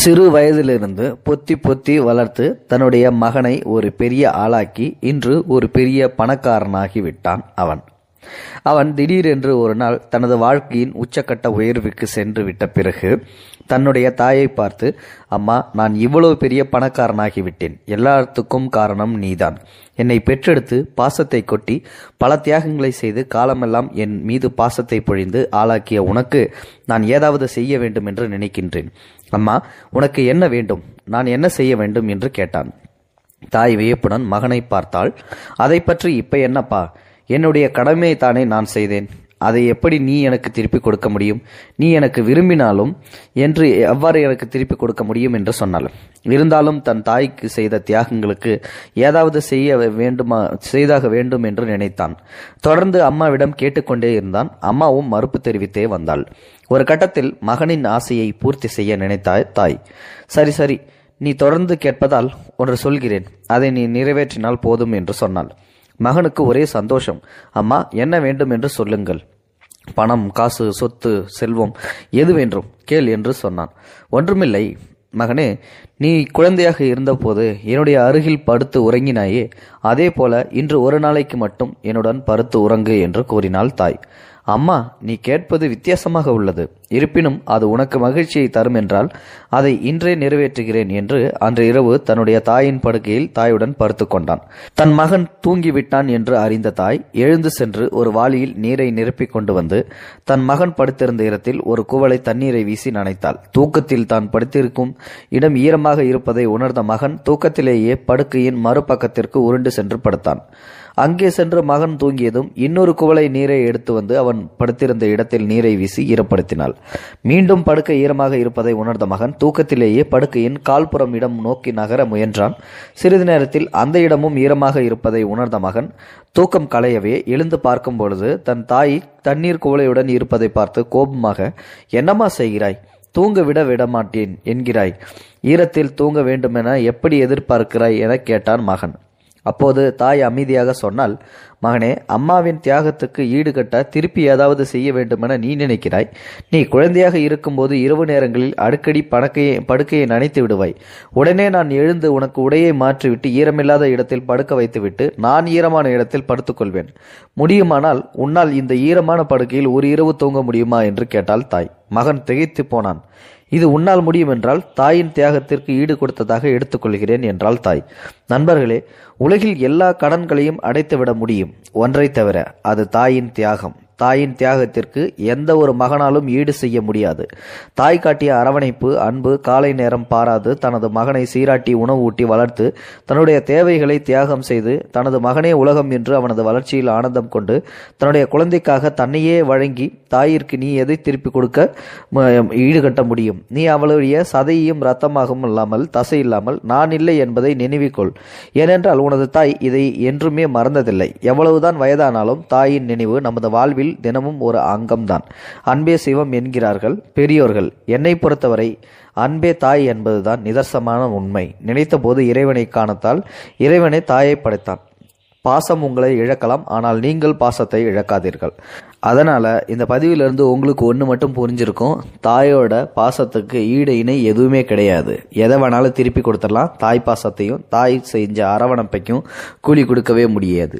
சிறு வயதிலிருந்து பொத்தி பொத்தி வளர்த்து தன்னுடைய மகனை ஒரு பெரிய ஆளாக்கி இன்று ஒரு பெரிய பணக்காரனாகிவிட்டான் அவன் அவன் திடீரென்று ஒரு நாள் தனது வாழ்க்கையின் உச்சக்கட்ட உயர்வுக்கு சென்று விட்ட பிறகு தன்னுடைய தாயை பார்த்து அம்மா நான் இவ்வளவு பெரிய பணக்காரனாகிவிட்டேன் எல்லாத்துக்கும் காரணம் நீதான் என்னை பெற்றெடுத்து பாசத்தை கொட்டி பல தியாகங்களை செய்து காலமெல்லாம் என் மீது பாசத்தை பொழிந்து ஆளாக்கிய உனக்கு நான் ஏதாவது செய்ய வேண்டும் என்று நினைக்கின்றேன் அம்மா உனக்கு என்ன வேண்டும் நான் என்ன செய்ய வேண்டும் என்று கேட்டான் தாய் வியப்புடன் மகனை பார்த்தாள் அதை பற்றி இப்ப என்னப்பா என்னுடைய கடமையை தானே நான் செய்தேன் அதை எப்படி நீ எனக்கு திருப்பி கொடுக்க முடியும் நீ எனக்கு விரும்பினாலும் என்று எவ்வாறு எனக்கு திருப்பி கொடுக்க முடியும் என்று சொன்னாள் இருந்தாலும் தன் தாய்க்கு செய்த தியாகங்களுக்கு ஏதாவது செய்ய வேண்டுமா செய்தாக வேண்டும் என்று நினைத்தான் தொடர்ந்து அம்மாவிடம் கேட்டுக்கொண்டே இருந்தான் அம்மாவும் மறுப்பு தெரிவித்தே வந்தாள் ஒரு கட்டத்தில் மகனின் ஆசையை பூர்த்தி செய்ய நினைத்தாய் தாய் சரி சரி நீ தொடர்ந்து கேட்பதால் ஒன்று சொல்கிறேன் அதை நீ நிறைவேற்றினால் போதும் என்று சொன்னாள் மகனுக்கு ஒரே சந்தோஷம் அம்மா என்ன வேண்டும் என்று சொல்லுங்கள் பணம் காசு சொத்து செல்வம் எது வேண்டும் கேள் என்று சொன்னான் ஒன்றுமில்லை மகனே நீ குழந்தையாக இருந்தபோது என்னுடைய அருகில் படுத்து உறங்கினாயே அதே போல இன்று ஒரு நாளைக்கு மட்டும் என்னுடன் படுத்து உறங்கு என்று கூறினாள் தாய் அம்மா நீ கேட்பது வித்தியாசமாக உள்ளது இருப்பினும் அது உனக்கு மகிழ்ச்சியை தரும் என்றால் அதை இன்றே நிறைவேற்றுகிறேன் என்று அன்று இரவு தன்னுடைய தாயின் படுக்கையில் தாயுடன் படுத்து கொண்டான் தன் மகன் தூங்கிவிட்டான் என்று அறிந்த தாய் எழுந்து சென்று ஒரு வாளியில் நீரை நிரப்பிக் கொண்டு வந்து தன் மகன் படுத்திருந்த இடத்தில் ஒரு குவளை தண்ணீரை வீசி நனைத்தாள் தூக்கத்தில் தான் படுத்திருக்கும் இடம் ஈரமாக இருப்பதை உணர்ந்த மகன் தூக்கத்திலேயே படுக்கையின் மறுபக்கத்திற்கு உருண்டு சென்று படுத்தான் அங்கே சென்று மகன் தூங்கியதும் இன்னொரு குவளை நீரை எடுத்து வந்து அவன் படுத்திருந்த இடத்தில் நீரை வீசி ஈரப்படுத்தினாள் மீண்டும் படுக்க ஈரமாக இருப்பதை உணர்ந்த மகன் தூக்கத்திலேயே படுக்கையின் கால்புறம் இடம் நோக்கி நகர முயன்றான் சிறிது நேரத்தில் அந்த இடமும் ஈரமாக இருப்பதை உணர்ந்த மகன் தூக்கம் களையவே எழுந்து பார்க்கும் பொழுது தன் தாய் தண்ணீர் குவளையுடன் இருப்பதை பார்த்து கோபமாக என்னம்மா செய்கிறாய் தூங்க விட விடமாட்டேன் என்கிறாய் ஈரத்தில் தூங்க வேண்டுமென எப்படி எதிர்பார்க்கிறாய் என கேட்டான் மகன் அப்போது தாய் அமைதியாக சொன்னால் மகனே அம்மாவின் தியாகத்துக்கு ஈடுகட்ட திருப்பி ஏதாவது செய்ய வேண்டுமென நீ நினைக்கிறாய் நீ குழந்தையாக இருக்கும்போது இரவு நேரங்களில் அடிக்கடி பணக்கையை படுக்கையை நனைத்து விடுவாய் உடனே நான் எழுந்து உனக்கு உடையை மாற்றிவிட்டு ஈரமில்லாத இடத்தில் படுக்க வைத்துவிட்டு நான் ஈரமான இடத்தில் படுத்துக்கொள்வேன் முடியுமானால் உன்னால் இந்த ஈரமான படுக்கையில் ஒரு இரவு தூங்க முடியுமா என்று கேட்டாள் தாய் மகன் திகைத்து போனான் இது உன்னால் முடியும் என்றால் தாயின் தியாகத்திற்கு ஈடு கொடுத்ததாக எடுத்துக்கொள்கிறேன் என்றால் தாய் நண்பர்களே உலகில் எல்லா கடன்களையும் அடைத்துவிட முடியும் ஒன்றை தவிர அது தாயின் தியாகம் தாயின் தியாகத்திற்கு எந்த ஒரு மகனாலும் ஈடு செய்ய முடியாது தாய் காட்டிய அரவணைப்பு அன்பு காலை நேரம் பாராது தனது மகனை சீராட்டி உணவு ஊட்டி வளர்த்து தன்னுடைய தேவைகளை தியாகம் செய்து தனது மகனே உலகம் என்று அவனது வளர்ச்சியில் ஆனந்தம் கொண்டு தன்னுடைய குழந்தைக்காக தன்னையே வழங்கி தாயிற்கு நீ எதை திருப்பி கொடுக்க ஈடுகட்ட முடியும் நீ அவளுடைய சதையும் ரத்தமாகவும் இல்லாமல் தசை இல்லாமல் நான் இல்லை என்பதை நினைவிக்கொள் ஏனென்றால் உனது தாய் இதை என்றுமே மறந்ததில்லை எவ்வளவுதான் வயதானாலும் தாயின் நினைவு நமது வாழ்வில் வாழ்வில் தினமும் ஒரு அங்கம்தான் அன்பே சிவம் என்கிறார்கள் பெரியோர்கள் என்னை பொறுத்தவரை அன்பே தாய் என்பதுதான் நிதர்சமான உண்மை நினைத்தபோது இறைவனை காணத்தால் இறைவனை தாயை படைத்தான் பாசம் உங்களை இழக்கலாம் ஆனால் நீங்கள் பாசத்தை இழக்காதீர்கள் அதனால் இந்த பதிவிலிருந்து உங்களுக்கு ஒன்று மட்டும் புரிஞ்சிருக்கும் தாயோட பாசத்துக்கு ஈடு இணை எதுவுமே கிடையாது எதை வேணாலும் திருப்பி கொடுத்துடலாம் தாய் பாசத்தையும் தாய் செஞ்ச அரவணைப்பைக்கும் கூலி கொடுக்கவே முடியாது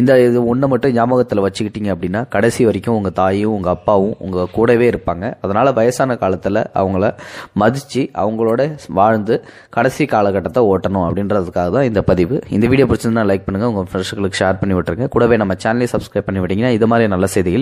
இந்த இது ஒன்று மட்டும் ஞாபகத்தில் வச்சுக்கிட்டிங்க அப்படின்னா கடைசி வரைக்கும் உங்கள் தாயும் உங்கள் அப்பாவும் உங்கள் கூடவே இருப்பாங்க அதனால் வயசான காலத்தில் அவங்கள மதித்து அவங்களோட வாழ்ந்து கடைசி காலகட்டத்தை ஓட்டணும் அப்படின்றதுக்காக தான் இந்த பதிவு இந்த வீடியோ பிடிச்சிருந்தா லைக் பண்ணுங்கள் உங்கள் ஃப்ரெண்ட்ஸுகளுக்கு ஷேர் பண்ணி விட்டுருங்க கூடவே நம்ம சேனலையும் சப்ஸ்கிரைப் பண்ணி விட்டிங்கன்னா இது மாதிரி நல்ல செய்திகள்